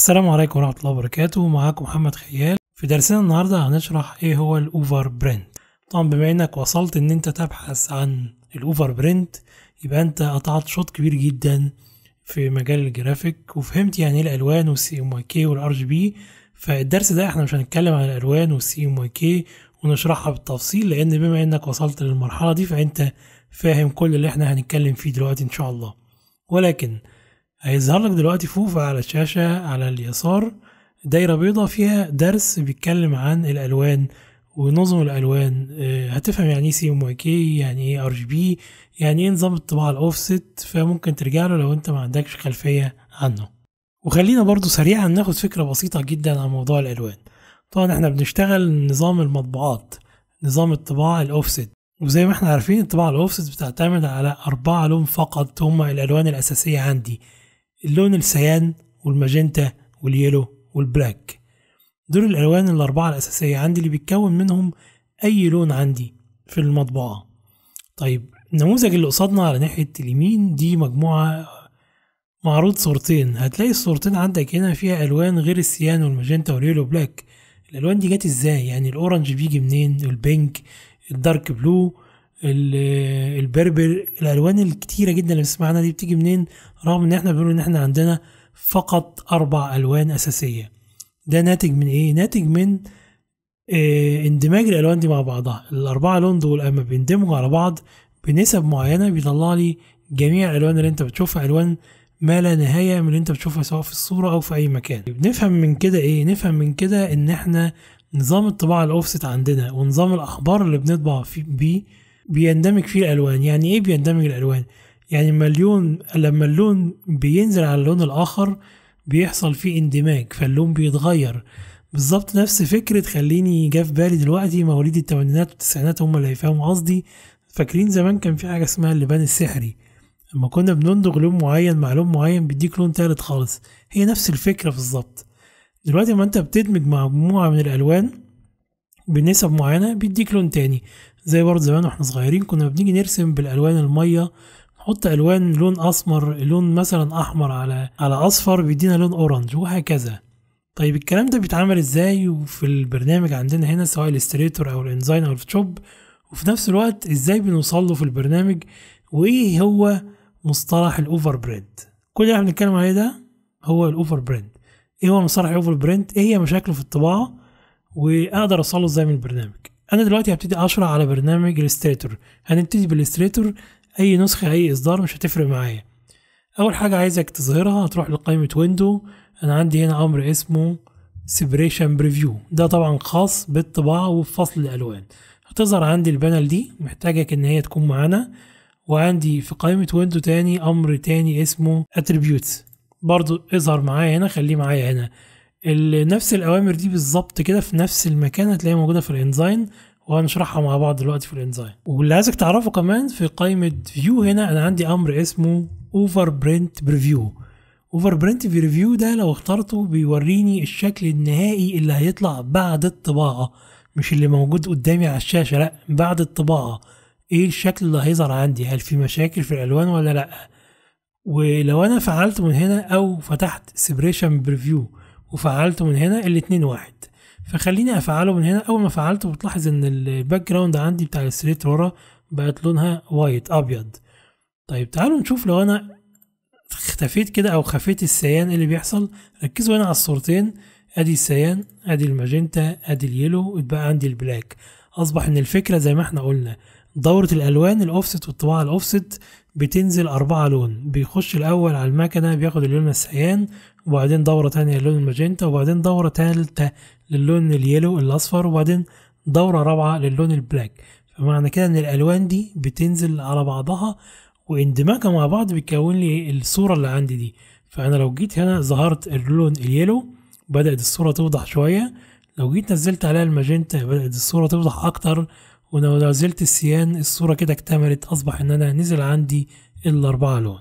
السلام عليكم ورحمة الله وبركاته معاكم محمد خيال في درسنا النهاردة هنشرح ايه هو الاوفر برنت طبعا بما انك وصلت ان انت تبحث عن الاوفر برنت يبقى انت قطعت شوط كبير جدا في مجال الجرافيك وفهمت يعني ايه الالوان والسي ام واي كي والار جي بي فالدرس ده احنا مش هنتكلم عن الالوان والسي ام واي كي ونشرحها بالتفصيل لان بما انك وصلت للمرحلة دي فانت فاهم كل اللي احنا هنتكلم فيه دلوقتي ان شاء الله ولكن هيظهر لك دلوقتي فوق على الشاشة على اليسار دايرة بيضة فيها درس بيتكلم عن الألوان ونظم الألوان آه، هتفهم يعني ايه سي ام واي كي يعني ايه ار جي بي يعني ايه نظام الطباعة الأوفست فممكن ترجع له لو انت ما عندكش خلفية عنه وخلينا برضو سريعا ناخد فكرة بسيطة جدا عن موضوع الألوان طبعا احنا بنشتغل نظام المطبوعات نظام الطباعة الأوفست وزي ما احنا عارفين الطباعة الأوفست بتعتمد على أربعة لون فقط هما الألوان الأساسية عندي اللون السيان والماجنتا واليلو والبلاك دول الالوان الاربعه الاساسيه عندي اللي بيتكون منهم اي لون عندي في المطبعه طيب النموذج اللي قصادنا على ناحيه اليمين دي مجموعه معروض صورتين هتلاقي الصورتين عندك هنا فيها الوان غير السيان والماجنتا واليلو بلاك الالوان دي جت ازاي يعني الاورنج بيجي منين البينك الدارك بلو البربر الالوان الكتيره جدا اللي بنسمعها دي بتيجي منين رغم ان احنا بنقول ان احنا عندنا فقط اربع الوان اساسيه ده ناتج من ايه ناتج من إيه اندماج الالوان دي مع بعضها الاربعه لون دول اما بيندمجوا على بعض بنسب معينه بيطلع لي جميع الالوان اللي انت بتشوفها الوان ما لا نهايه من اللي انت بتشوفها سواء في الصوره او في اي مكان بنفهم من كده ايه نفهم من كده ان احنا نظام الطباعه الاوفست عندنا ونظام الاخبار اللي بنطبع بيه بيندمج فيه الالوان يعني ايه بيندمج الالوان يعني لما اللون لما اللون بينزل على اللون الاخر بيحصل فيه اندماج فاللون بيتغير بالظبط نفس فكره خليني جه في بالي دلوقتي مواليد الثمانينات والتسعينات هم اللي هيفهموا قصدي فاكرين زمان كان في حاجه اسمها اللبان السحري لما كنا بنندغ لون معين مع لون معين بيديك لون تالت خالص هي نفس الفكره بالظبط دلوقتي ما انت بتدمج مجموعه من الالوان بنسب معينه بيديك لون تاني زي برضه زمان واحنا صغيرين كنا بنيجي نرسم بالالوان الميه نحط الوان لون اسمر لون مثلا احمر على على اصفر بيدينا لون اورنج وهكذا طيب الكلام ده بيتعمل ازاي وفي البرنامج عندنا هنا سواء الاستريتور او الانزاين او الفوتوشوب وفي نفس الوقت ازاي بنوصل له في البرنامج وايه هو مصطلح الاوفر بريد كل اللي احنا بنتكلم عليه ده هو الاوفر بريد ايه هو مصطلح الاوفر بريد ايه هي مشاكله في الطباعه واقدر اوصله ازاي من البرنامج انا دلوقتي هبتدي اشرح على برنامج الستريتور هنبتدي بالستريتور اي نسخه اي اصدار مش هتفرق معايا اول حاجه عايزك تظهرها هتروح لقائمه ويندو انا عندي هنا امر اسمه سيبريشن بريفيو ده طبعا خاص بالطباعه وفصل الالوان هتظهر عندي البانل دي محتاجك ان هي تكون معانا وعندي في قائمة ويندو تاني أمر تاني اسمه اتريبيوتس برضو اظهر معايا هنا خليه معايا هنا نفس الاوامر دي بالظبط كده في نفس المكان هتلاقيها موجوده في الانزاين وهنشرحها مع بعض دلوقتي في الانزاين واللي عايزك تعرفه كمان في قائمه فيو هنا انا عندي امر اسمه اوفر برنت بريفيو اوفر برنت بريفيو ده لو اخترته بيوريني الشكل النهائي اللي هيطلع بعد الطباعه مش اللي موجود قدامي على الشاشه لا بعد الطباعه ايه الشكل اللي هيظهر عندي هل في مشاكل في الالوان ولا لا ولو انا فعلت من هنا او فتحت سبريشن بريفيو وفعلته من هنا الاتنين واحد فخليني افعله من هنا اول ما فعلته بتلاحظ ان الباك جراوند عندي بتاع السريت ورا بقت لونها وايت ابيض طيب تعالوا نشوف لو انا اختفيت كده او خفيت السيان ايه اللي بيحصل ركزوا هنا على الصورتين ادي السيان ادي الماجنتا ادي اليلو اتبقى عندي البلاك اصبح ان الفكره زي ما احنا قلنا دورة الألوان الأوفست والطباعة الأوفست بتنزل أربعة لون بيخش الأول على المكنة بياخد اللون السيان وبعدين دورة تانية للون الماجنتا وبعدين دورة تالتة للون اليلو الأصفر وبعدين دورة رابعة للون البلاك فمعنى كده إن الألوان دي بتنزل على بعضها واندماجها مع بعض بيكون لي الصورة اللي عندي دي فأنا لو جيت هنا ظهرت اللون اليلو بدأت الصورة توضح شوية لو جيت نزلت عليها الماجنتا بدأت الصورة توضح أكتر ولو نزلت السيان الصورة كده اكتملت أصبح إن أنا نزل عندي الأربعة لون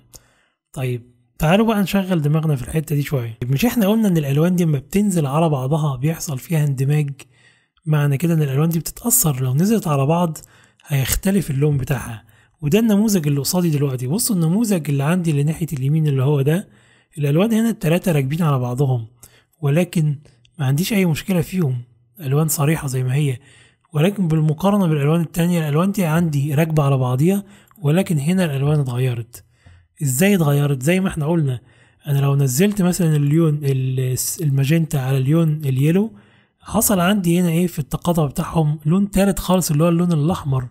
طيب تعالوا بقى نشغل دماغنا في الحته دي شويه مش احنا قلنا ان الالوان دي لما بتنزل على بعضها بيحصل فيها اندماج معنى كده ان الالوان دي بتتاثر لو نزلت على بعض هيختلف اللون بتاعها وده النموذج اللي قصادي دلوقتي بصوا النموذج اللي عندي اللي ناحيه اليمين اللي هو ده الالوان هنا التلاتة راكبين على بعضهم ولكن ما عنديش اي مشكله فيهم الوان صريحه زي ما هي ولكن بالمقارنه بالالوان التانية الالوان دي عندي راكبه على بعضيها ولكن هنا الالوان اتغيرت ازاي اتغيرت زي ما احنا قلنا انا لو نزلت مثلا اليون الماجنتا على اليون اليلو حصل عندي هنا ايه في التقاطع بتاعهم لون تالت خالص اللي هو اللون الاحمر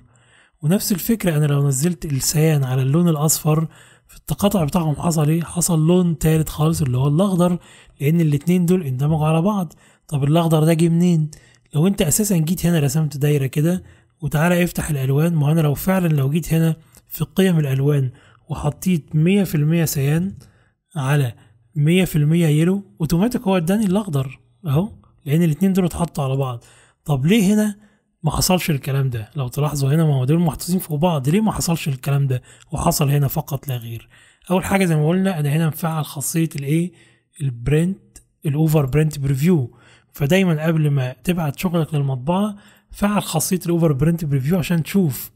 ونفس الفكره انا لو نزلت السيان على اللون الاصفر في التقاطع بتاعهم حصل ايه حصل لون تالت خالص اللي هو الاخضر لان الاتنين دول اندمجوا على بعض طب الاخضر ده جه منين لو انت اساسا جيت هنا رسمت دايره كده وتعالى افتح الالوان ما انا لو فعلا لو جيت هنا في قيم الالوان وحطيت 100% سيان على 100% يلو اوتوماتيك هو اداني الاخضر اهو لان الاتنين دول اتحطوا على بعض طب ليه هنا ما حصلش الكلام ده لو تلاحظوا هنا ما هو دول محطوطين فوق بعض ليه ما حصلش الكلام ده وحصل هنا فقط لا غير اول حاجه زي ما قلنا انا هنا مفعل خاصيه الايه البرنت الاوفر برنت بريفيو فدايما قبل ما تبعت شغلك للمطبعه فعل خاصيه الاوفر برنت بريفيو عشان تشوف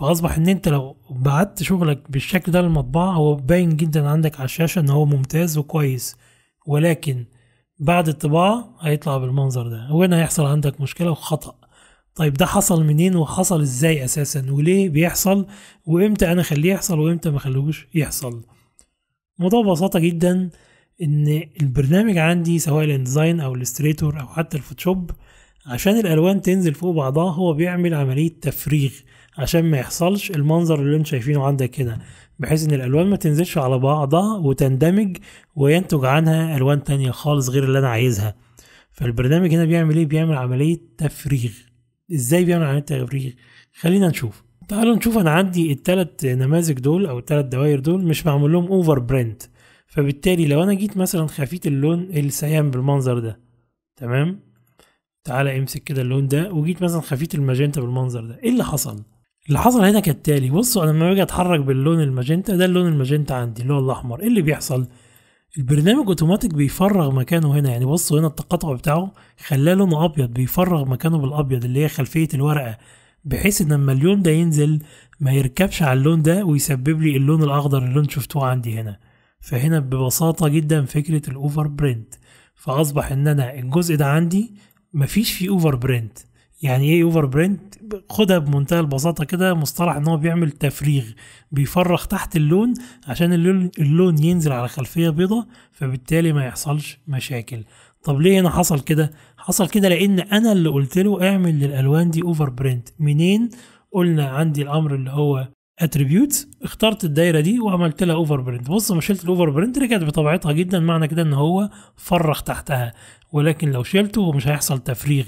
فاصبح ان انت لو بعت شغلك بالشكل ده للمطبعه هو باين جدا عندك على الشاشه ان هو ممتاز وكويس ولكن بعد الطباعه هيطلع بالمنظر ده وهنا هيحصل عندك مشكله وخطا طيب ده حصل منين وحصل ازاي اساسا وليه بيحصل وامتى انا اخليه يحصل وامتى ما اخليهوش يحصل الموضوع ببساطه جدا ان البرنامج عندي سواء الانديزاين او الاستريتور او حتى الفوتوشوب عشان الالوان تنزل فوق بعضها هو بيعمل عمليه تفريغ عشان ما يحصلش المنظر اللي انتم شايفينه عندك هنا بحيث ان الالوان ما تنزلش على بعضها وتندمج وينتج عنها الوان تانية خالص غير اللي انا عايزها فالبرنامج هنا بيعمل ايه بيعمل عملية تفريغ ازاي بيعمل عملية تفريغ خلينا نشوف تعالوا نشوف انا عندي التلات نماذج دول او التلات دوائر دول مش معمول لهم اوفر برنت فبالتالي لو انا جيت مثلا خفيت اللون السيان بالمنظر ده تمام تعالى امسك كده اللون ده وجيت مثلا خفيت الماجنتا بالمنظر ده ايه اللي حصل اللي حصل هنا كالتالي بصوا انا لما باجي اتحرك باللون الماجنتا ده اللون الماجنتا عندي اللي هو الاحمر ايه اللي بيحصل البرنامج اوتوماتيك بيفرغ مكانه هنا يعني بصوا هنا التقاطع بتاعه خلاه لونه ابيض بيفرغ مكانه بالابيض اللي هي خلفيه الورقه بحيث ان لما اللون ده ينزل ما يركبش على اللون ده ويسبب لي اللون الاخضر اللي انتوا شفتوه عندي هنا فهنا ببساطه جدا فكره الاوفر برنت فاصبح ان انا الجزء ده عندي مفيش فيه اوفر برنت يعني ايه اوفر برنت خدها بمنتهى البساطه كده مصطلح ان هو بيعمل تفريغ بيفرغ تحت اللون عشان اللون اللون ينزل على خلفيه بيضة فبالتالي ما يحصلش مشاكل طب ليه هنا حصل كده حصل كده لان انا اللي قلت له اعمل للالوان دي اوفر برنت منين قلنا عندي الامر اللي هو اتريبيوت اخترت الدايره دي وعملت لها اوفر برنت بص لما شلت الاوفر برنت رجعت بطبيعتها جدا معنى كده ان هو فرغ تحتها ولكن لو شلته مش هيحصل تفريغ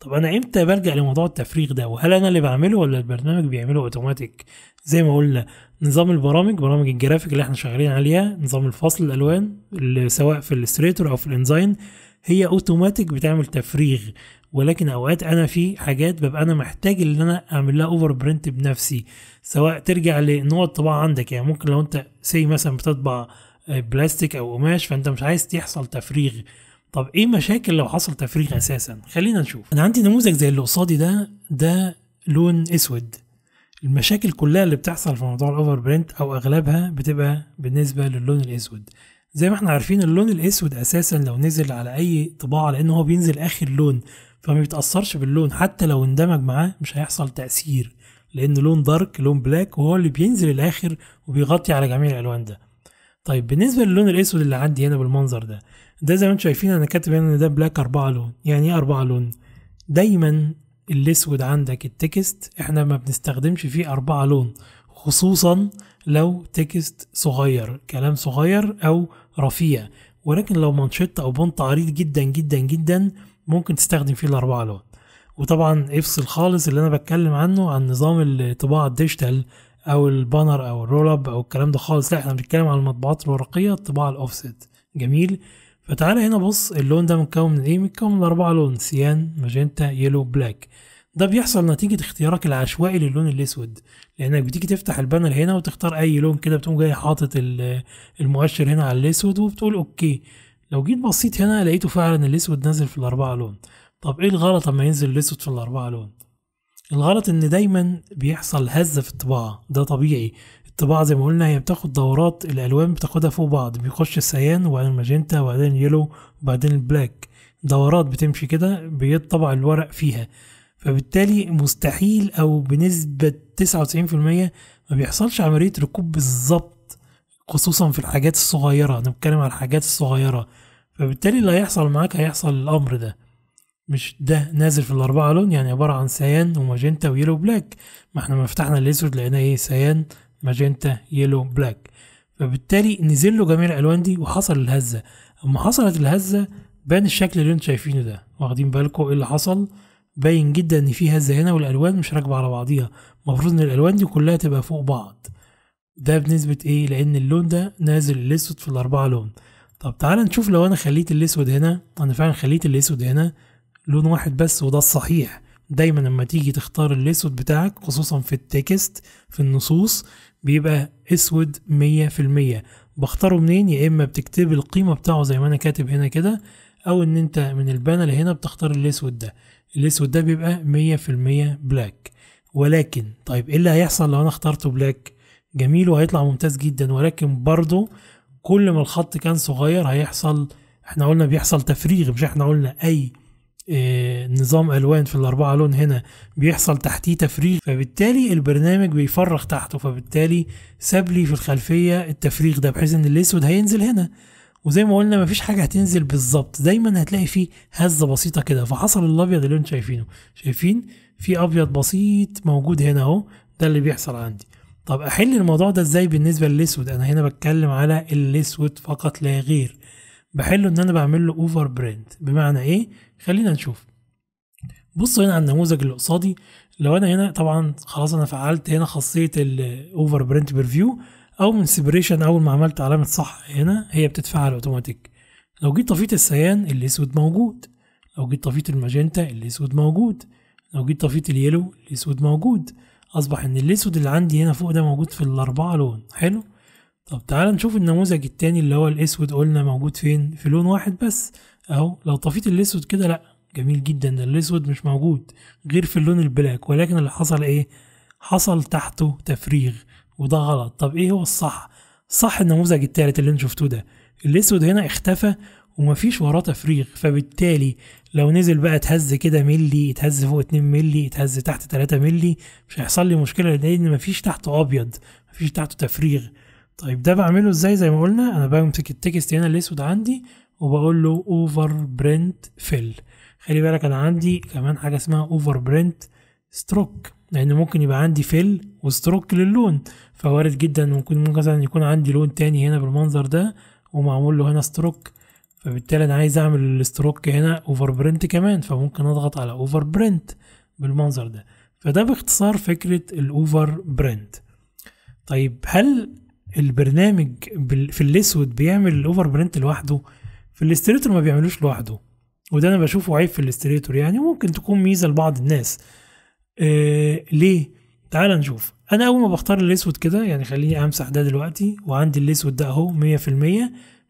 طب انا امتى بلجا لموضوع التفريغ ده وهل انا اللي بعمله ولا البرنامج بيعمله اوتوماتيك زي ما قلنا نظام البرامج برامج الجرافيك اللي احنا شغالين عليها نظام الفصل الالوان اللي سواء في الاستريتور او في الانزاين هي اوتوماتيك بتعمل تفريغ ولكن اوقات انا في حاجات ببقى انا محتاج ان انا اعمل لها اوفر برنت بنفسي سواء ترجع لنوع الطباعه عندك يعني ممكن لو انت سي مثلا بتطبع بلاستيك آه، او قماش فانت مش عايز يحصل تفريغ طب ايه مشاكل لو حصل تفريغ اساسا خلينا نشوف انا عندي نموذج زي اللي قصادي ده ده لون اسود المشاكل كلها اللي بتحصل في موضوع الاوفر برنت او اغلبها بتبقى بالنسبه للون الاسود زي ما احنا عارفين اللون الاسود اساسا لو نزل على اي طباعه لان هو بينزل اخر لون فما بيتاثرش باللون حتى لو اندمج معاه مش هيحصل تاثير لان لون دارك لون بلاك وهو اللي بينزل الاخر وبيغطي على جميع الالوان ده طيب بالنسبه للون الاسود اللي عندي هنا بالمنظر ده ده زي ما انتم شايفين انا كاتب هنا ان ده بلاك اربعة لون يعني ايه اربعة لون دايما الاسود عندك التكست احنا ما بنستخدمش فيه اربعة لون خصوصا لو تكست صغير كلام صغير او رفيع ولكن لو مانشيت او بونت عريض جدا جدا جدا ممكن تستخدم فيه الاربعة لون وطبعا افصل خالص اللي انا بتكلم عنه عن نظام الطباعة الديجيتال او البانر او الرول اب او الكلام ده خالص لا احنا بنتكلم عن المطبوعات الورقية الطباعة الاوفسيت جميل فتعالى هنا بص اللون ده متكون من ايه متكون من اربعه لون سيان ماجنتا يلو بلاك ده بيحصل نتيجة اختيارك العشوائي للون الأسود لأنك بتيجي تفتح البانل هنا وتختار أي لون كده بتقوم جاي حاطط المؤشر هنا على الأسود وبتقول أوكي لو جيت بصيت هنا لقيته فعلا الأسود نازل في الأربعة لون طب إيه الغلط أما ينزل الأسود في الأربعة لون الغلط إن دايما بيحصل هزة في الطباعة ده طبيعي الطباعة زي ما قلنا هي بتاخد دورات الألوان بتاخدها فوق بعض بيخش السيان وبعدين الماجنتا وبعدين يلو وبعدين البلاك دورات بتمشي كده بيطبع الورق فيها فبالتالي مستحيل أو بنسبة تسعة وتسعين في ما بيحصلش عملية ركوب بالظبط خصوصا في الحاجات الصغيرة أنا بتكلم على الحاجات الصغيرة فبالتالي اللي هيحصل معاك هيحصل الأمر ده مش ده نازل في الأربعة لون يعني عبارة عن سيان وماجنتا ويلو بلاك ما احنا ما فتحنا الأسود لقينا إيه سيان ماجنتا يلو بلاك فبالتالي نزل له جميع الالوان دي وحصل الهزه اما حصلت الهزه بان الشكل اللي انتم شايفينه ده واخدين بالكم ايه اللي حصل باين جدا ان في هزه هنا والالوان مش راكبه على بعضيها المفروض ان الالوان دي كلها تبقى فوق بعض ده بنسبه ايه لان اللون ده نازل الاسود في الاربعه لون طب تعالى نشوف لو انا خليت الاسود هنا انا فعلا خليت الاسود هنا لون واحد بس وده الصحيح دايما لما تيجي تختار الاسود بتاعك خصوصا في التكست في النصوص بيبقى اسود مية في المية بختاره منين يا اما بتكتب القيمة بتاعه زي ما انا كاتب هنا كده او ان انت من البانل هنا بتختار الاسود ده الاسود ده بيبقى مية في المية بلاك ولكن طيب ايه اللي هيحصل لو انا اخترته بلاك جميل وهيطلع ممتاز جدا ولكن برضه كل ما الخط كان صغير هيحصل احنا قلنا بيحصل تفريغ مش احنا قلنا اي آه، نظام الوان في الاربعه لون هنا بيحصل تحتيه تفريغ فبالتالي البرنامج بيفرغ تحته فبالتالي ساب لي في الخلفيه التفريغ ده بحيث ان الاسود هينزل هنا وزي ما قلنا مفيش حاجه هتنزل بالظبط دايما هتلاقي فيه هزه بسيطه كده فحصل الابيض اللي انتم شايفينه شايفين في ابيض بسيط موجود هنا اهو ده اللي بيحصل عندي طب احل الموضوع ده ازاي بالنسبه للاسود انا هنا بتكلم على الاسود فقط لا غير بحله ان انا بعمل له اوفر برنت بمعنى ايه خلينا نشوف بصوا هنا على النموذج اللي قصادي لو انا هنا طبعا خلاص انا فعلت هنا خاصيه الاوفر برنت بريفيو او من سيبريشن اول ما عملت علامه صح هنا هي بتتفعل اوتوماتيك لو جيت طفيت السيان الاسود موجود لو جيت طفيت الماجنتا الاسود موجود لو جيت طفيت اليلو الاسود موجود اصبح ان الاسود اللي عندي هنا فوق ده موجود في الاربعه لون حلو طب تعال نشوف النموذج التاني اللي هو الاسود قلنا موجود فين في لون واحد بس اهو لو طفيت الاسود كده لا جميل جدا ده الاسود مش موجود غير في اللون البلاك ولكن اللي حصل ايه حصل تحته تفريغ وده غلط طب ايه هو الصح صح النموذج التالت اللي انتم شفتوه ده الاسود هنا اختفى ومفيش وراه تفريغ فبالتالي لو نزل بقى اتهز كده ملي اتهز فوق 2 ملي اتهز تحت 3 ملي مش هيحصل لي مشكله لان مفيش تحته ابيض مفيش تحته تفريغ طيب ده بعمله ازاي زي ما قلنا انا بمسك التكست هنا الاسود عندي وبقول له اوفر برنت فيل خلي بالك انا عندي كمان حاجه اسمها اوفر برنت ستروك لان ممكن يبقى عندي فيل وستروك للون فوارد جدا ممكن ممكن مثلا يكون عندي لون تاني هنا بالمنظر ده ومعمول له هنا ستروك فبالتالي انا عايز اعمل الستروك هنا اوفر برنت كمان فممكن اضغط على اوفر برنت بالمنظر ده فده باختصار فكره الاوفر برنت طيب هل البرنامج في الاسود بيعمل الاوفر برنت لوحده في الاستريتور ما بيعملوش لوحده وده انا بشوفه عيب في الاستريتور يعني ممكن تكون ميزه لبعض الناس آه ليه تعال نشوف انا اول ما بختار الاسود كده يعني خليني امسح ده دلوقتي وعندي الاسود ده اهو 100%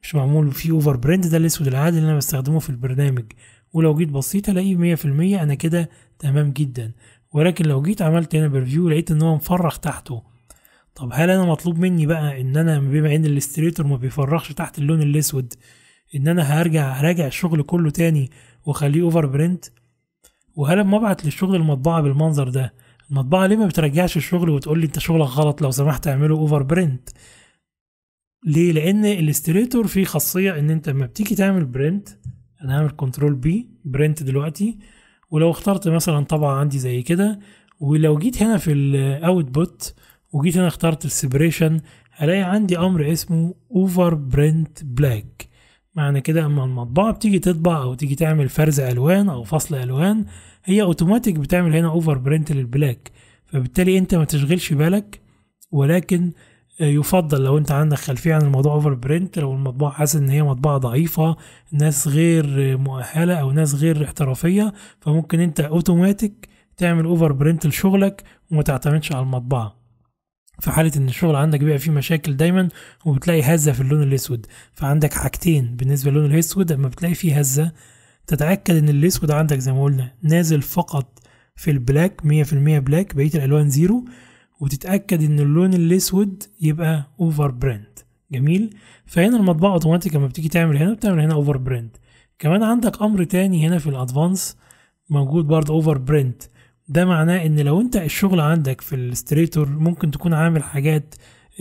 مش معمول فيه اوفر برنت ده الاسود العادي اللي انا بستخدمه في البرنامج ولو جيت بصيت الاقيه 100% انا كده تمام جدا ولكن لو جيت عملت هنا بريفيو لقيت ان هو مفرغ تحته طب هل انا مطلوب مني بقى ان انا بما ان الاستريتور ما بيفرغش تحت اللون الاسود ان انا هرجع اراجع الشغل كله تاني واخليه اوفر برنت وهل اما ابعت للشغل المطبعه بالمنظر ده المطبعه ليه ما بترجعش الشغل وتقول لي انت شغلك غلط لو سمحت اعمله اوفر برنت ليه لان الاستريتور فيه خاصيه ان انت لما بتيجي تعمل برنت انا هعمل كنترول بي برنت دلوقتي ولو اخترت مثلا طبعه عندي زي كده ولو جيت هنا في الاوتبوت وجيت هنا اخترت السبريشن هلاقي عندي امر اسمه اوفر برنت بلاك معنى كده اما المطبعه بتيجي تطبع او تيجي تعمل فرز الوان او فصل الوان هي اوتوماتيك بتعمل هنا اوفر برنت للبلاك فبالتالي انت ما تشغلش بالك ولكن يفضل لو انت عندك خلفيه عن الموضوع اوفر برنت لو المطبعه حاسس ان هي مطبعه ضعيفه ناس غير مؤهله او ناس غير احترافيه فممكن انت اوتوماتيك تعمل اوفر برنت لشغلك وما تعتمدش على المطبعه في حاله ان الشغل عندك بيبقى فيه مشاكل دايما وبتلاقي هزه في اللون الاسود فعندك حاجتين بالنسبه للون الاسود اما بتلاقي فيه هزه تتاكد ان الاسود عندك زي ما قلنا نازل فقط في البلاك 100% بلاك بقيه الالوان زيرو وتتاكد ان اللون الاسود يبقى اوفر براند جميل فهنا المطبعه اوتوماتيك لما بتيجي تعمل هنا بتعمل هنا اوفر براند كمان عندك امر تاني هنا في الادفانس موجود برضه اوفر برنت ده معناه ان لو انت الشغل عندك في الاستريتور ممكن تكون عامل حاجات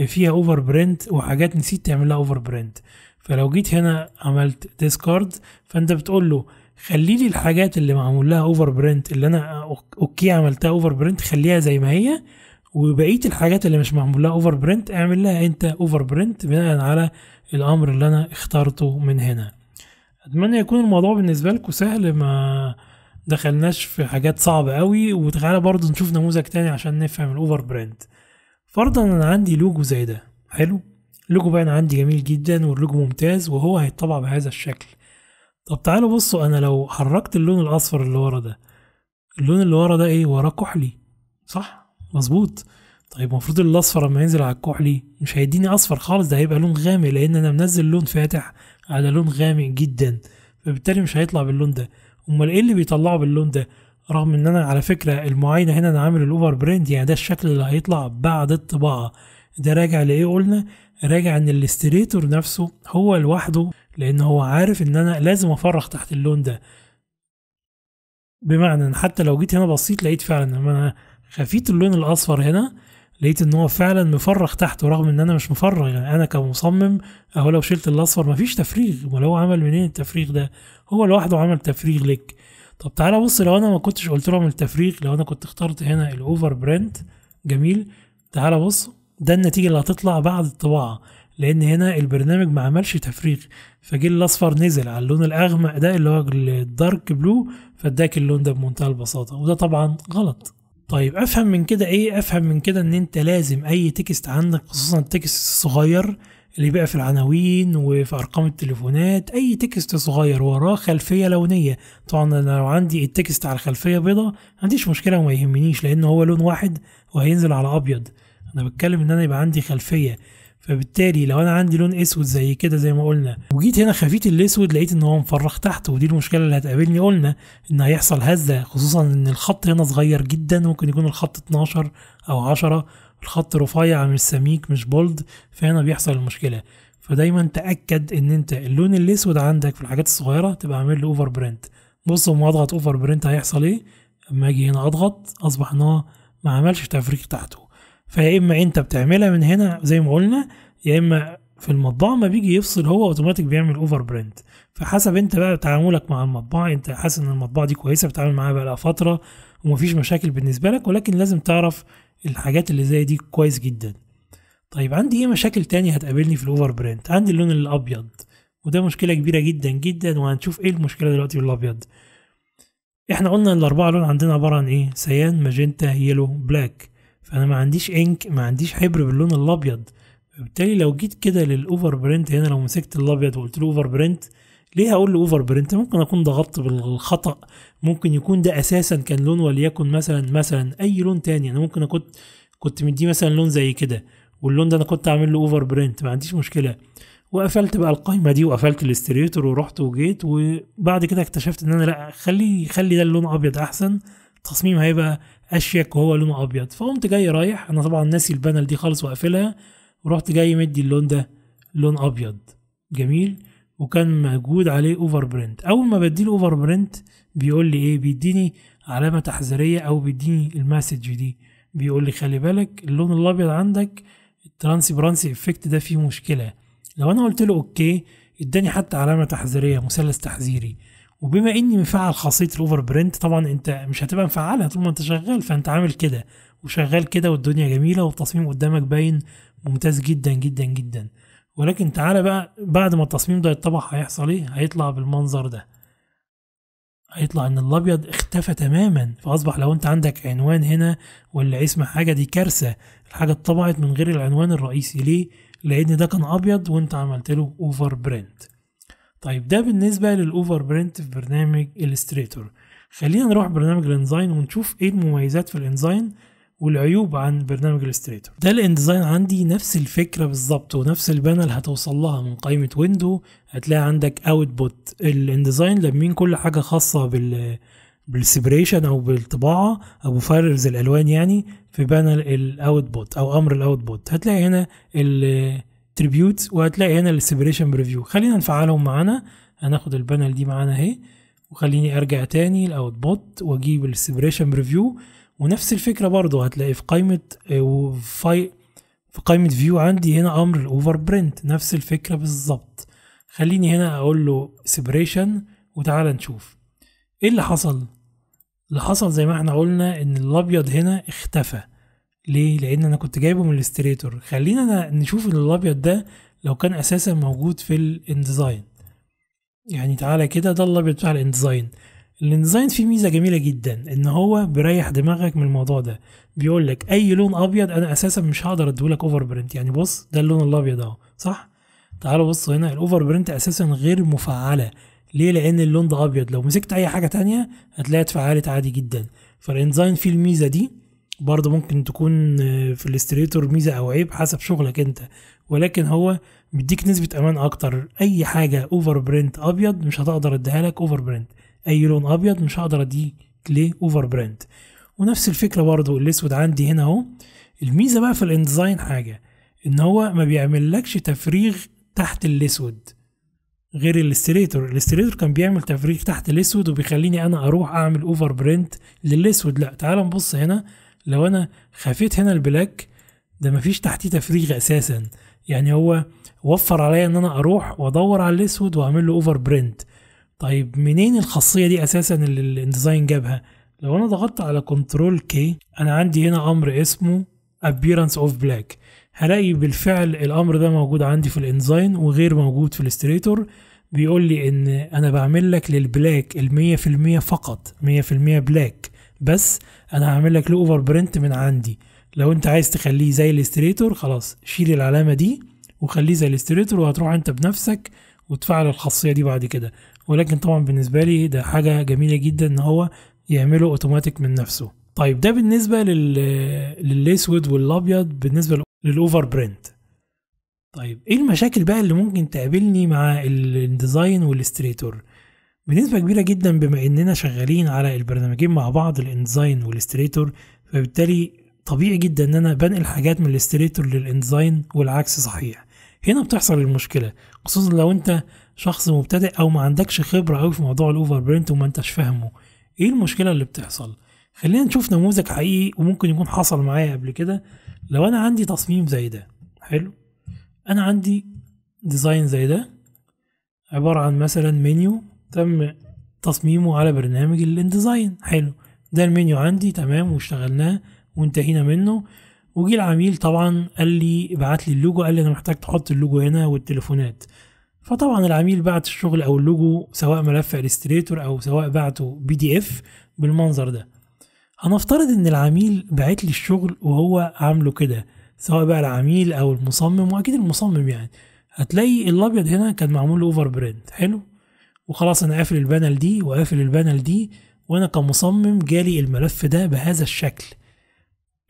فيها اوفر برنت وحاجات نسيت تعملها اوفر برنت فلو جيت هنا عملت ديسكارد فانت بتقول له خلي لي الحاجات اللي معمول لها اوفر برنت اللي انا اوكي عملتها اوفر برنت خليها زي ما هي وبقيه الحاجات اللي مش معمول لها اوفر برنت اعمل لها انت اوفر برنت بناء على الامر اللي انا اخترته من هنا اتمنى يكون الموضوع بالنسبه لكم سهل ما دخلناش في حاجات صعبة قوي وتعالى برضه نشوف نموذج تاني عشان نفهم الاوفر براند فرضا انا عندي لوجو زي ده حلو اللوجو بقى أنا عندي جميل جدا واللوجو ممتاز وهو هيتطبع بهذا الشكل طب تعالوا بصوا انا لو حركت اللون الاصفر اللي ورا ده اللون اللي ورا ده ايه وراه كحلي صح مظبوط طيب المفروض الاصفر لما ينزل على الكحلي مش هيديني اصفر خالص ده هيبقى لون غامق لان انا منزل لون فاتح على لون غامق جدا فبالتالي مش هيطلع باللون ده امال ايه اللي بيطلعه باللون ده رغم ان انا على فكره المعاينه هنا انا عامل الاوفر برينت يعني ده الشكل اللي هيطلع بعد الطباعه ده راجع لايه قلنا راجع ان الاستريتور نفسه هو لوحده لان هو عارف ان انا لازم افرغ تحت اللون ده بمعنى ان حتى لو جيت هنا بصيت لقيت فعلا ان انا خفيت اللون الاصفر هنا لقيت ان هو فعلا مفرغ تحته رغم ان انا مش مفرغ يعني انا كمصمم اهو لو شلت الاصفر مفيش تفريغ امال هو عمل منين التفريغ ده هو لوحده عمل تفريغ لك طب تعالى بص لو انا ما كنتش قلت له اعمل تفريغ لو انا كنت اخترت هنا الاوفر برنت جميل تعالى بص ده النتيجه اللي هتطلع بعد الطباعه لان هنا البرنامج ما عملش تفريغ فجه الاصفر نزل على اللون الاغمق ده اللي هو الدارك بلو فاداك اللون ده بمنتهى البساطه وده طبعا غلط طيب افهم من كده ايه افهم من كده ان انت لازم اي تكست عندك خصوصا التكست الصغير اللي بقى في العناوين وفي ارقام التليفونات اي تكست صغير وراه خلفيه لونيه طبعا انا لو عندي التكست على خلفيه بيضاء ما عنديش مشكله وما يهمنيش لان هو لون واحد وهينزل على ابيض انا بتكلم ان انا يبقى عندي خلفيه فبالتالي لو انا عندي لون اسود زي كده زي ما قلنا وجيت هنا خفيت الاسود لقيت ان هو مفرغ تحت ودي المشكله اللي هتقابلني قلنا ان هيحصل هزه خصوصا ان الخط هنا صغير جدا ممكن يكون الخط 12 او 10 الخط رفيع مش سميك مش بولد فهنا بيحصل المشكله فدايما تاكد ان انت اللون الاسود عندك في الحاجات الصغيره تبقى عامل له اوفر برنت بص لما اضغط اوفر برنت هيحصل ايه اما اجي هنا اضغط اصبح ان هو ما عملش تفريغ تحته فيا اما انت بتعملها من هنا زي ما قلنا يا اما في المطبعه ما بيجي يفصل هو اوتوماتيك بيعمل اوفر برنت فحسب انت بقى تعاملك مع المطبعه انت حاسس ان المطبعه دي كويسه بتتعامل معاها بقى فتره ومفيش مشاكل بالنسبه لك ولكن لازم تعرف الحاجات اللي زي دي كويس جدا طيب عندي ايه مشاكل تانية هتقابلني في الاوفر برنت عندي اللون الابيض وده مشكله كبيره جدا جدا وهنشوف ايه المشكله دلوقتي بالابيض احنا قلنا الاربعه لون عندنا عباره عن ايه سيان ماجنتا يلو بلاك فانا ما عنديش انك ما عنديش حبر باللون الابيض فبالتالي لو جيت كده للاوفر برنت هنا لو مسكت الابيض وقلت له اوفر برنت ليه هقول له اوفر برنت ممكن اكون ضغطت بالخطا ممكن يكون ده اساسا كان لون وليكن مثلا مثلا اي لون تاني انا ممكن كنت كنت مديه مثلا لون زي كده واللون ده انا كنت عامل له اوفر برنت ما عنديش مشكله وقفلت بقى القايمه دي وقفلت الاستريتور ورحت وجيت وبعد كده اكتشفت ان انا لا خلي خلي ده اللون ابيض احسن التصميم هيبقى اشيك وهو لونه ابيض فقمت جاي رايح انا طبعا ناسي البانل دي خالص واقفلها ورحت جاي مدي اللون ده لون ابيض جميل وكان موجود عليه اوفر برنت اول ما بديله اوفر برنت بيقول لي ايه بيديني علامه تحذيريه او بيديني المسج دي بيقول لي خلي بالك اللون الابيض عندك الترانسبرانسي افكت ده فيه مشكله لو انا قلت له اوكي اداني حتى علامه تحذيريه مثلث تحذيري وبما اني مفعل خاصيه الاوفر برنت طبعا انت مش هتبقى مفعلها طول ما انت شغال فانت عامل كده وشغال كده والدنيا جميله والتصميم قدامك باين ممتاز جدا جدا جدا ولكن تعالى بقى بعد ما التصميم ده يتطبع هيحصل ايه هيطلع بالمنظر ده هيطلع ان الابيض اختفى تماما فاصبح لو انت عندك عنوان هنا ولا اسم حاجه دي كارثه الحاجه اتطبعت من غير العنوان الرئيسي ليه لان ده كان ابيض وانت عملت له اوفر برنت طيب ده بالنسبة للأوفر برنت في برنامج إلستريتور خلينا نروح برنامج الانزاين ونشوف ايه المميزات في الانزاين والعيوب عن برنامج الستريتور ده الانديزاين عندي نفس الفكره بالظبط ونفس البانل هتوصل لها من قائمه ويندو هتلاقي عندك اوتبوت الانديزاين لمين كل حاجه خاصه بال بالسيبريشن او بالطباعه او مفرز الالوان يعني في بانل الاوتبوت او امر الاوتبوت هتلاقي هنا ال تريبيوتس وهتلاقي هنا السيبريشن بريفيو خلينا نفعلهم معانا هناخد البانل دي معانا اهي وخليني ارجع تاني الاوتبوت واجيب السيبريشن بريفيو ونفس الفكره برضو هتلاقي في قائمه آه، في في قائمه فيو عندي هنا امر الاوفر برنت نفس الفكره بالظبط خليني هنا اقول له سيبريشن وتعالى نشوف ايه اللي حصل اللي حصل زي ما احنا قلنا ان الابيض هنا اختفى ليه لان انا كنت جايبه من الاستريتور خلينا نشوف الابيض ده لو كان اساسا موجود في الانديزاين يعني تعالى كده ده الابيض بتاع الانديزاين الانديزاين فيه ميزه جميله جدا ان هو بيريح دماغك من الموضوع ده بيقول لك اي لون ابيض انا اساسا مش هقدر اديهولك اوفر برنت يعني بص ده اللون الابيض اهو صح تعالوا بصوا هنا الاوفر برنت اساسا غير مفعله ليه لان اللون ده ابيض لو مسكت اي حاجه تانية هتلاقيها اتفعلت عادي جدا فالانديزاين فيه الميزه دي برضه ممكن تكون آه، في الاستريتور ميزه او عيب حسب شغلك انت ولكن هو بيديك نسبه امان اكتر اي حاجه اوفر برنت ابيض مش هتقدر اديها لك اوفر برنت اي لون ابيض مش هقدر أديك ليه اوفر برنت ونفس الفكره برضه الاسود عندي هنا اهو الميزه بقى في الانديزاين حاجه ان هو ما بيعملكش تفريغ تحت الاسود غير الاستريتور الاستريتور كان بيعمل تفريغ تحت الاسود وبيخليني انا اروح اعمل اوفر برنت للاسود لا تعال نبص هنا لو انا خفيت هنا البلاك ده مفيش تحتيه تفريغ اساسا يعني هو وفر عليا ان انا اروح وادور على الاسود واعمل له اوفر برنت طيب منين الخاصيه دي اساسا اللي الانديزاين جابها لو انا ضغطت على كنترول كي انا عندي هنا امر اسمه appearance of black هلاقي بالفعل الامر ده موجود عندي في الانزاين وغير موجود في الاستريتور بيقول لي ان انا بعمل لك للبلاك المية في المية فقط مية في المية بلاك بس انا هعمل لك له اوفر برنت من عندي لو انت عايز تخليه زي الاستريتور خلاص شيل العلامه دي وخليه زي الاستريتور وهتروح انت بنفسك وتفعل الخاصيه دي بعد كده ولكن طبعا بالنسبه لي ده حاجه جميله جدا ان هو يعمله اوتوماتيك من نفسه طيب ده بالنسبه لل للاسود والابيض بالنسبه للاوفر برنت طيب ايه المشاكل بقى اللي ممكن تقابلني مع الديزاين والاستريتور بنسبة كبيرة جدا بما اننا شغالين على البرنامجين مع بعض الانزاين والاستريتور فبالتالي طبيعي جدا ان انا بنقل حاجات من الاستريتور للانزاين والعكس صحيح هنا بتحصل المشكلة خصوصا لو انت شخص مبتدئ او ما عندكش خبرة اوي في موضوع الاوفر برنت وما انتش فاهمه ايه المشكلة اللي بتحصل خلينا نشوف نموذج حقيقي وممكن يكون حصل معايا قبل كده لو انا عندي تصميم زي ده حلو انا عندي ديزاين زي ده عبارة عن مثلا منيو تم تصميمه على برنامج الانديزاين حلو ده المنيو عندي تمام واشتغلناه وانتهينا منه وجي العميل طبعا قال لي ابعت لي اللوجو قال لي انا محتاج تحط اللوجو هنا والتليفونات فطبعا العميل بعت الشغل او اللوجو سواء ملف الستريتور او سواء بعته بي دي اف بالمنظر ده هنفترض ان العميل بعت لي الشغل وهو عامله كده سواء بقى العميل او المصمم واكيد المصمم يعني هتلاقي الابيض هنا كان معمول اوفر برنت حلو وخلاص انا قافل البانل دي وقافل البانل دي وانا كمصمم جالي الملف ده بهذا الشكل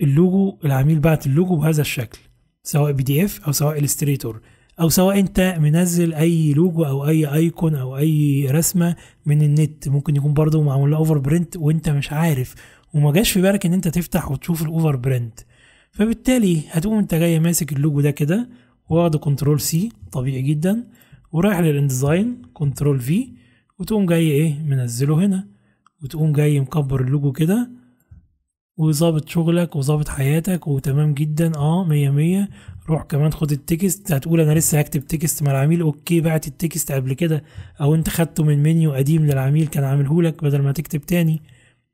اللوجو العميل بعت اللوجو بهذا الشكل سواء بي دي اف او سواء الستريتور او سواء انت منزل اي لوجو او اي ايكون او اي رسمه من النت ممكن يكون برضه معمول لها اوفر برنت وانت مش عارف وما جاش في بالك ان انت تفتح وتشوف الاوفر برنت فبالتالي هتقوم انت جاي ماسك اللوجو ده كده واخد كنترول سي طبيعي جدا ورايح للانديزاين كنترول في وتقوم جاي ايه منزله هنا وتقوم جاي مكبر اللوجو كده وظابط شغلك وظابط حياتك وتمام جدا اه مية مية روح كمان خد التكست هتقول انا لسه هكتب تكست مع العميل اوكي بعت التكست قبل كده او انت خدته من منيو قديم للعميل كان عاملهولك بدل ما تكتب تاني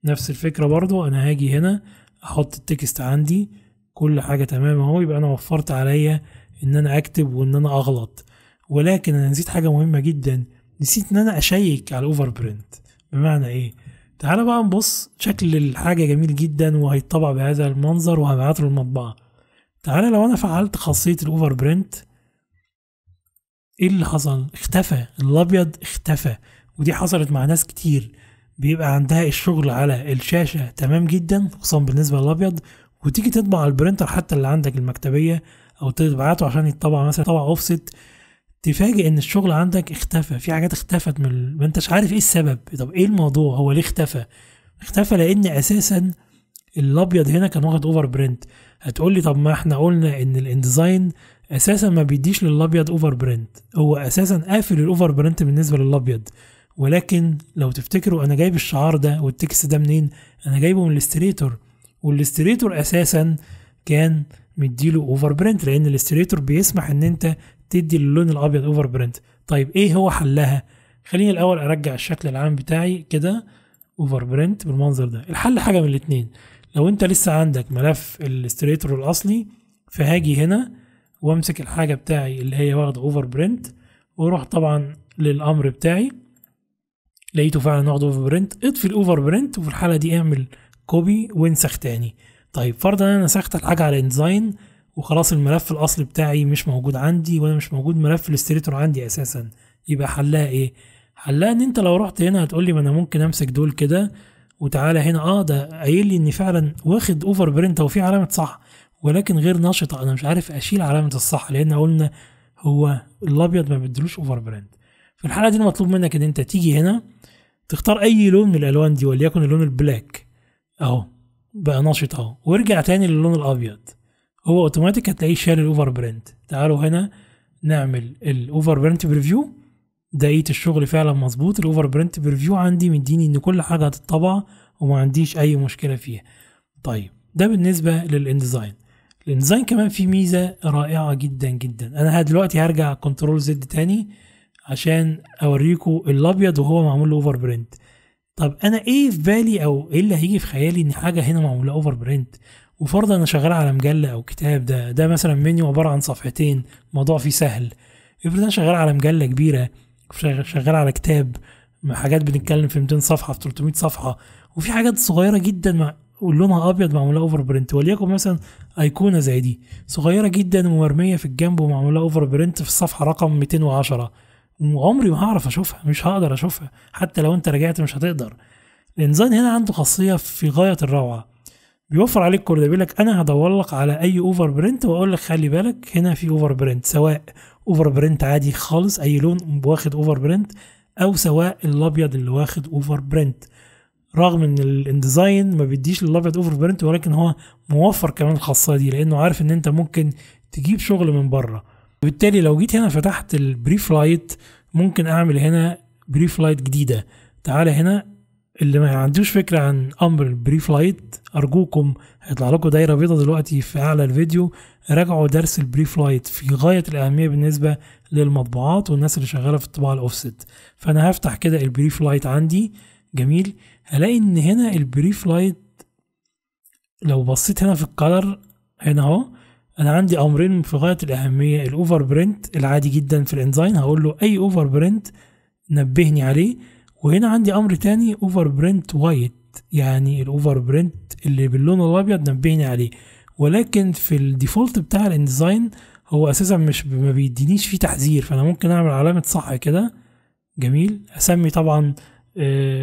نفس الفكرة برضو انا هاجي هنا احط التكست عندي كل حاجة تمام اهو يبقى انا وفرت عليا ان انا اكتب وان انا اغلط ولكن انا نسيت حاجه مهمه جدا نسيت ان انا اشيك على الاوفر برنت بمعنى ايه تعالى بقى نبص شكل الحاجه جميل جدا وهيطبع بهذا المنظر وهبعته للمطبعه تعالى لو انا فعلت خاصيه الاوفر برنت ايه اللي حصل اختفى الابيض اختفى ودي حصلت مع ناس كتير بيبقى عندها الشغل على الشاشه تمام جدا خصوصا بالنسبه للابيض وتيجي تطبع البرنتر البرينتر حتى اللي عندك المكتبيه او تبعته عشان يتطبع مثلا طبع اوفست تفاجئ ان الشغل عندك اختفى في حاجات اختفت من ما انتش عارف ايه السبب طب ايه الموضوع هو ليه اختفى اختفى لان اساسا الابيض هنا كان واخد اوفر برنت هتقول لي طب ما احنا قلنا ان الانديزاين اساسا ما بيديش للابيض اوفر برنت هو اساسا قافل الاوفر برنت بالنسبه للابيض ولكن لو تفتكروا انا جايب الشعار ده والتكست ده منين انا جايبه من الاستريتور والاستريتور اساسا كان مديله اوفر برنت لان الاستريتور بيسمح ان انت تدي اللون الابيض اوفر برنت طيب ايه هو حلها خليني الاول ارجع الشكل العام بتاعي كده اوفر برنت بالمنظر ده الحل حاجه من الاثنين لو انت لسه عندك ملف الاستريتور الاصلي فهاجي هنا وامسك الحاجه بتاعي اللي هي واخده اوفر برنت واروح طبعا للامر بتاعي لقيته فعلا واخده اوفر برنت اطفي الاوفر برنت وفي الحاله دي اعمل كوبي وانسخ تاني طيب فرضا انا نسخت الحاجه على انزاين وخلاص الملف الاصلي بتاعي مش موجود عندي وانا مش موجود ملف الاستريتور عندي اساسا يبقى حلها ايه حلها ان انت لو رحت هنا هتقول لي ما انا ممكن امسك دول كده وتعالى هنا اه ده قايل لي ان فعلا واخد اوفر برنت او في علامه صح ولكن غير نشطه انا مش عارف اشيل علامه الصح لان قلنا هو الابيض ما بيدلوش اوفر برنت في الحاله دي المطلوب منك ان انت تيجي هنا تختار اي لون من الالوان دي وليكن اللون البلاك اهو بقى نشط اهو وارجع تاني للون الابيض هو اوتوماتيك هتلاقيه شال الاوفر برنت تعالوا هنا نعمل الاوفر برنت بريفيو دقيت الشغل فعلا مظبوط الاوفر برنت بريفيو عندي مديني ان كل حاجه هتطبع وما عنديش اي مشكله فيها طيب ده بالنسبه للانديزاين الانديزاين كمان فيه ميزه رائعه جدا جدا انا دلوقتي هرجع كنترول زد تاني عشان اوريكم الابيض وهو معمول له اوفر برنت طب انا ايه في بالي او ايه اللي هيجي في خيالي ان حاجه هنا معموله اوفر برنت وفرضا انا شغال على مجله او كتاب ده ده مثلا منيو عباره عن صفحتين موضوع فيه سهل افرض انا شغال على مجله كبيره شغال على كتاب حاجات بنتكلم في 200 صفحه في 300 صفحه وفي حاجات صغيره جدا مع ولونها ابيض معموله اوفر برنت وليكن مثلا ايقونه زي دي صغيره جدا ومرميه في الجنب ومعموله اوفر برنت في الصفحه رقم 210 وعمري ما هعرف اشوفها مش هقدر اشوفها حتى لو انت رجعت مش هتقدر الانزين هنا عنده خاصيه في غايه الروعه بيوفر عليك كل ده بيقول لك انا هدور لك على اي اوفر برنت واقول لك خلي بالك هنا في اوفر برنت سواء اوفر برنت عادي خالص اي لون واخد اوفر برنت او سواء الابيض اللي واخد اوفر برنت رغم ان الانديزاين ما بيديش للابيض اوفر برنت ولكن هو موفر كمان الخاصيه دي لانه عارف ان انت ممكن تجيب شغل من بره وبالتالي لو جيت هنا فتحت البريف لايت ممكن اعمل هنا بريف لايت جديده تعالى هنا اللي ما عندوش فكره عن امر بري فلايت ارجوكم هيطلع لكم دايره بيضاء دلوقتي في اعلى الفيديو راجعوا درس البري فلايت في غايه الاهميه بالنسبه للمطبوعات والناس اللي شغاله في الطباعه الاوفست فانا هفتح كده البري فلايت عندي جميل هلاقي ان هنا البري فلايت لو بصيت هنا في الكلر هنا اهو انا عندي امرين في غايه الاهميه الاوفر برنت العادي جدا في الانزاين هقول له اي اوفر برنت نبهني عليه وهنا عندي امر تاني اوفر برنت وايت يعني الاوفر برنت اللي باللون الابيض نبهني عليه ولكن في الديفولت بتاع الانديزاين هو اساسا مش ما بيدينيش فيه تحذير فانا ممكن اعمل علامه صح كده جميل اسمي طبعا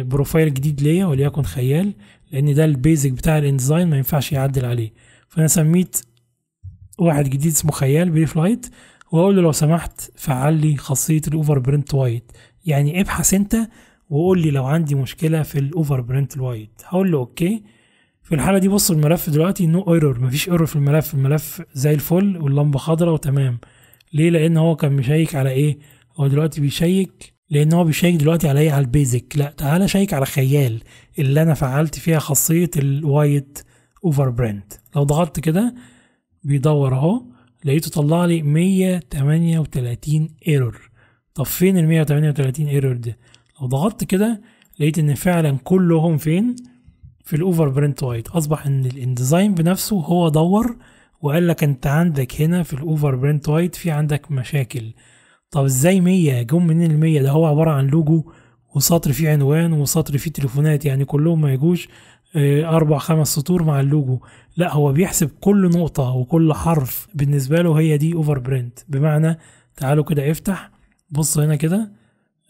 بروفايل آه، جديد ليا وليكن خيال لان ده البيزك بتاع الانديزاين ما ينفعش يعدل عليه فانا سميت واحد جديد اسمه خيال بريف لايت واقول له لو سمحت فعل لي خاصيه الاوفر برنت وايت يعني ابحث انت وقول لي لو عندي مشكله في الاوفر برنت الوايد هقول له اوكي في الحاله دي بص الملف دلوقتي نو no ايرور مفيش ايرور في الملف الملف زي الفل واللمبه خضراء وتمام ليه لان هو كان مشيك على ايه هو دلوقتي بيشيك لان هو بيشيك دلوقتي على ايه على البيزك لا تعالى شيك على خيال اللي انا فعلت فيها خاصيه الوايت اوفر برنت لو ضغطت كده بيدور اهو لقيته طلع لي 138 ايرور طب فين ال 138 ايرور ده لو ضغطت كده لقيت ان فعلا كلهم فين في الاوفر برنت وايت اصبح ان الانديزاين بنفسه هو دور وقال لك انت عندك هنا في الاوفر برنت وايت في عندك مشاكل طب ازاي مية جم منين المية ده هو عباره عن لوجو وسطر فيه عنوان وسطر فيه تليفونات يعني كلهم ما يجوش آه، اربع خمس سطور مع اللوجو لا هو بيحسب كل نقطه وكل حرف بالنسبه له هي دي اوفر برنت بمعنى تعالوا كده افتح بص هنا كده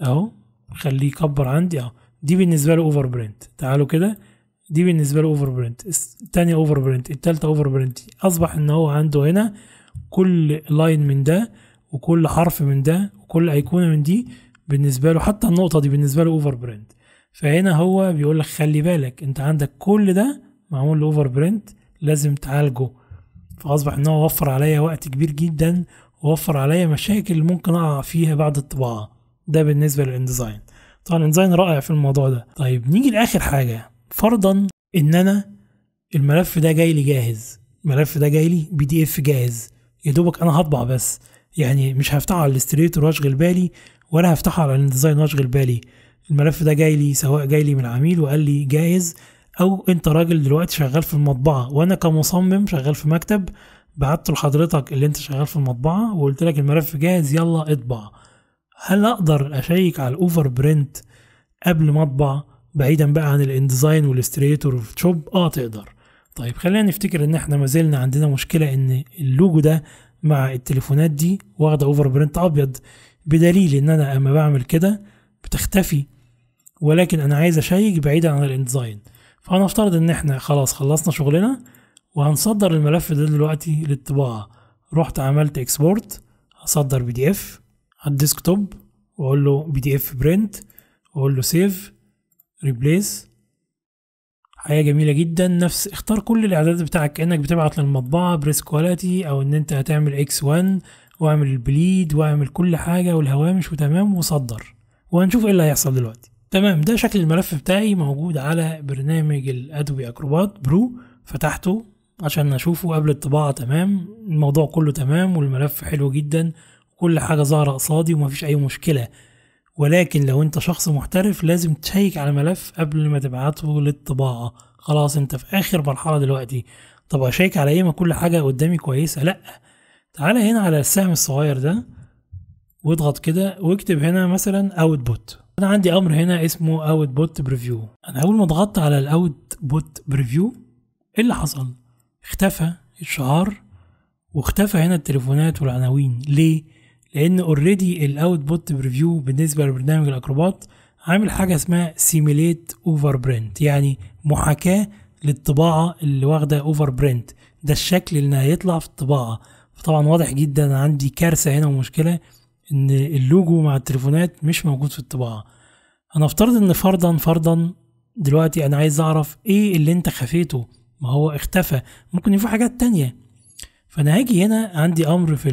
اهو اخليه يكبر عندي اه دي بالنسبه له اوفر برنت تعالوا كده دي بالنسبه له اوفر برنت الثانيه اوفر برنت الثالثه اوفر برنت اصبح ان هو عنده هنا كل لاين من ده وكل حرف من ده وكل ايقونه من دي بالنسبه له حتى النقطه دي بالنسبه له اوفر برنت فهنا هو بيقول لك خلي بالك انت عندك كل ده معمول لاوفر اوفر برنت لازم تعالجه فاصبح ان هو وفر عليا وقت كبير جدا ووفر عليا مشاكل ممكن اقع فيها بعد الطباعه ده بالنسبه للانديزاين طبعا الانديزاين رائع في الموضوع ده طيب نيجي لاخر حاجه فرضا ان انا الملف ده جاي لي جاهز الملف ده جاي لي بي دي اف جاهز يا دوبك انا هطبع بس يعني مش هفتحه على الاستريتور واشغل بالي ولا هفتحه على الانديزاين واشغل بالي الملف ده جاي لي سواء جاي لي من عميل وقال لي جاهز او انت راجل دلوقتي شغال في المطبعه وانا كمصمم شغال في مكتب بعته لحضرتك اللي انت شغال في المطبعه وقلت لك الملف جاهز يلا اطبع هل اقدر اشيك على الاوفر برنت قبل ما اطبع بعيدا بقى عن الانديزاين والاستريتور والفوتوشوب اه تقدر طيب خلينا نفتكر ان احنا ما زلنا عندنا مشكله ان اللوجو ده مع التليفونات دي واخده اوفر برنت ابيض بدليل ان انا اما بعمل كده بتختفي ولكن انا عايز اشيك بعيدا عن الانديزاين فهنفترض ان احنا خلاص خلصنا شغلنا وهنصدر الملف ده دلوقتي للطباعه رحت عملت اكسبورت هصدر بي دي اف على الديسكتوب واقول له بي دي اف برنت واقول له سيف ريبليس حاجه جميله جدا نفس اختار كل الاعدادات بتاعك كانك بتبعت للمطبعه بريس كواليتي او ان انت هتعمل اكس 1 واعمل البليد واعمل كل حاجه والهوامش وتمام وصدر وهنشوف ايه اللي هيحصل دلوقتي تمام ده شكل الملف بتاعي موجود على برنامج الادوبي اكروبات برو فتحته عشان اشوفه قبل الطباعه تمام الموضوع كله تمام والملف حلو جدا كل حاجه ظاهره قصادي ومفيش اي مشكله ولكن لو انت شخص محترف لازم تشيك على الملف قبل ما تبعته للطباعه خلاص انت في اخر مرحله دلوقتي طب اشيك على ايه ما كل حاجه قدامي كويسه لا تعالى هنا على السهم الصغير ده واضغط كده واكتب هنا مثلا اوتبوت انا عندي امر هنا اسمه اوتبوت بريفيو انا اول ما ضغطت على الاوتبوت بريفيو ايه اللي حصل اختفى الشعار واختفى هنا التليفونات والعناوين ليه لان اوريدي الاوتبوت بريفيو بالنسبه لبرنامج الاكروبات عامل حاجه اسمها سيميليت اوفر برنت يعني محاكاه للطباعه اللي واخده اوفر برنت ده الشكل اللي هيطلع في الطباعه فطبعا واضح جدا عندي كارثه هنا ومشكله ان اللوجو مع التليفونات مش موجود في الطباعه انا افترض ان فرضا فرضا دلوقتي انا عايز اعرف ايه اللي انت خفيته ما هو اختفى ممكن يكون حاجات تانية فانا هاجي هنا عندي امر في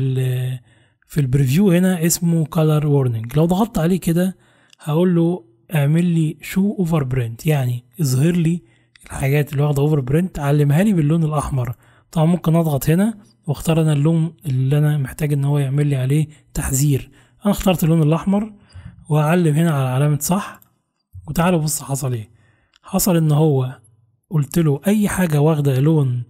في البريفيو هنا اسمه color warning لو ضغطت عليه كده هقول له اعمل لي شو اوفر برنت يعني اظهر لي الحاجات اللي واخده اوفر برنت علمها لي باللون الاحمر طبعا ممكن اضغط هنا واختار انا اللون اللي انا محتاج ان هو يعمل لي عليه تحذير انا اخترت اللون الاحمر واعلم هنا على علامه صح وتعالوا بص حصل ايه حصل ان هو قلت له اي حاجه واخده لون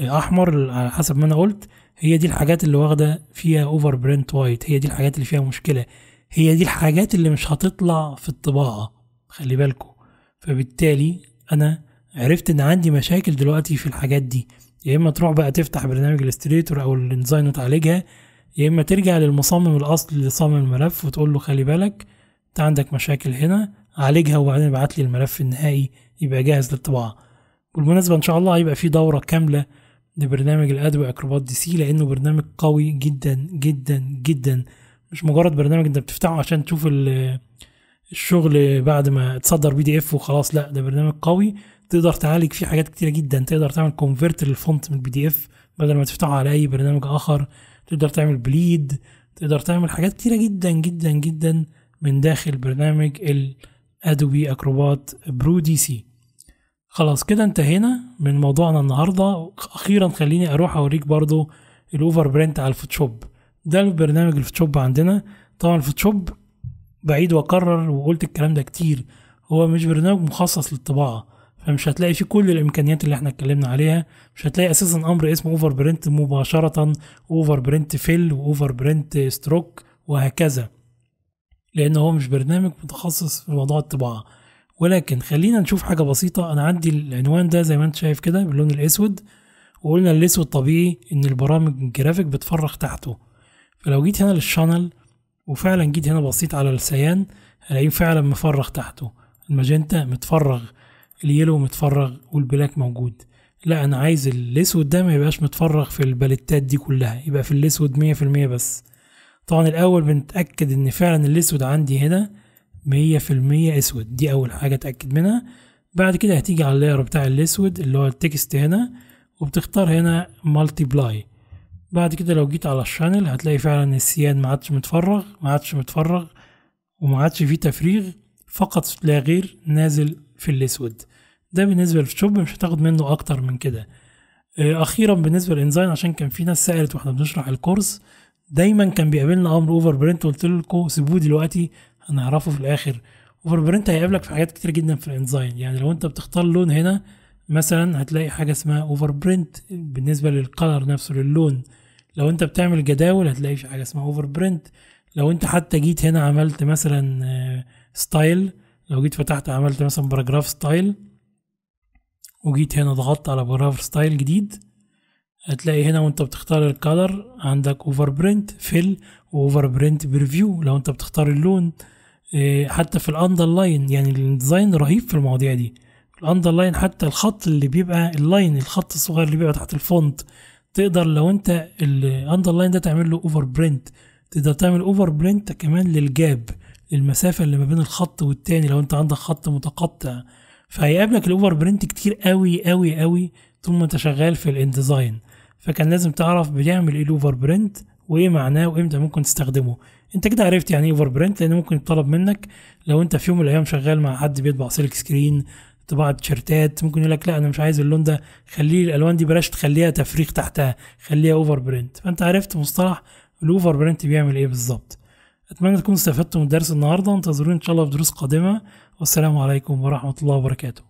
احمر على حسب ما انا قلت هي دي الحاجات اللي واخده فيها اوفر برنت وايت هي دي الحاجات اللي فيها مشكله هي دي الحاجات اللي مش هتطلع في الطباعه خلي بالكم فبالتالي انا عرفت ان عندي مشاكل دلوقتي في الحاجات دي يا اما تروح بقى تفتح برنامج الاستريتور او الديزاين وتعالجها يا اما ترجع للمصمم الاصلي اللي صمم الملف وتقول له خلي بالك انت عندك مشاكل هنا عالجها وبعدين ابعت لي الملف النهائي يبقى جاهز للطباعه بالمناسبه ان شاء الله هيبقى في دوره كامله لبرنامج الادوي اكروبات دي سي لانه برنامج قوي جدا جدا جدا مش مجرد برنامج انت بتفتحه عشان تشوف الشغل بعد ما تصدر بي دي اف وخلاص لا ده برنامج قوي تقدر تعالج فيه حاجات كتيره جدا تقدر تعمل كونفرت للفونت من البي دي اف بدل ما تفتحه على اي برنامج اخر تقدر تعمل بليد تقدر تعمل حاجات كتيره جدا جدا جدا من داخل برنامج الادوبي اكروبات برو دي سي خلاص كده انتهينا من موضوعنا النهارده اخيرا خليني اروح اوريك برضو الاوفر برنت على الفوتوشوب ده البرنامج الفوتوشوب عندنا طبعا الفوتوشوب بعيد واكرر وقلت الكلام ده كتير هو مش برنامج مخصص للطباعه فمش هتلاقي فيه كل الامكانيات اللي احنا اتكلمنا عليها مش هتلاقي اساسا امر اسمه اوفر برنت مباشره اوفر برنت فيل واوفر برنت ستروك وهكذا لان هو مش برنامج متخصص في موضوع الطباعه ولكن خلينا نشوف حاجه بسيطه انا عندي العنوان ده زي ما انت شايف كده باللون الاسود وقلنا الاسود طبيعي ان البرامج الجرافيك بتفرغ تحته فلو جيت هنا للشانل وفعلا جيت هنا بصيت على السيان هلاقيه فعلا مفرغ تحته الماجنتا متفرغ اليلو متفرغ والبلاك موجود لا انا عايز الاسود ده ما يبقاش متفرغ في الباليتات دي كلها يبقى في الاسود مية بس طبعا الاول بنتاكد ان فعلا الاسود عندي هنا مية في المية اسود دي اول حاجة اتأكد منها بعد كده هتيجي على اللاير بتاع الاسود اللي هو التكست هنا وبتختار هنا مالتي بلاي بعد كده لو جيت على الشانل هتلاقي فعلا السيان ما عادش متفرغ ما عادش متفرغ وما عادش فيه تفريغ فقط لا غير نازل في الاسود ده بالنسبه للفوتوشوب مش هتاخد منه اكتر من كده آه، اخيرا بالنسبه للانزاين عشان كان في ناس سالت واحنا بنشرح الكورس دايما كان بيقابلنا امر اوفر برنت قلت لكم سيبوه دلوقتي هنعرفه في الاخر اوفربرنت هيقابلك في حاجات كتير جدا في الانزاين يعني لو انت بتختار لون هنا مثلا هتلاقي حاجه اسمها اوفربرنت بالنسبه للقلر نفسه للون لو انت بتعمل جداول هتلاقي في حاجه اسمها اوفربرنت لو انت حتى جيت هنا عملت مثلا ستايل آه، لو جيت فتحت عملت مثلا باراجراف ستايل وجيت هنا ضغطت على باراجراف ستايل جديد هتلاقي هنا وانت بتختار الكالر عندك اوفر برنت فيل واوفر برنت بريفيو لو انت بتختار اللون آه، حتى في الاندرلاين يعني الديزاين رهيب في المواضيع دي الاندرلاين حتى الخط اللي بيبقى اللاين الخط الصغير اللي بيبقى تحت الفونت تقدر لو انت الاندرلاين ده تعمل له اوفر برنت تقدر تعمل اوفر برنت كمان للجاب المسافه اللي ما بين الخط والتاني لو انت عندك خط متقطع فهيقابلك الاوفر برنت كتير قوي قوي قوي طول ما انت شغال في الانديزاين فكان لازم تعرف بيعمل ايه الاوفر برنت وايه معناه وامتى ممكن تستخدمه انت كده عرفت يعني ايه اوفر برنت لان ممكن يطلب منك لو انت في يوم من الايام شغال مع حد بيطبع سلك سكرين طباعة تيشرتات ممكن يقول لك لا انا مش عايز اللون ده خليه الالوان دي بلاش تخليها تفريغ تحتها خليها اوفر برنت فانت عرفت مصطلح الاوفر برنت بيعمل ايه بالظبط اتمنى تكونوا استفدتم من الدرس النهارده انتظروني ان شاء الله في دروس قادمه والسلام عليكم ورحمه الله وبركاته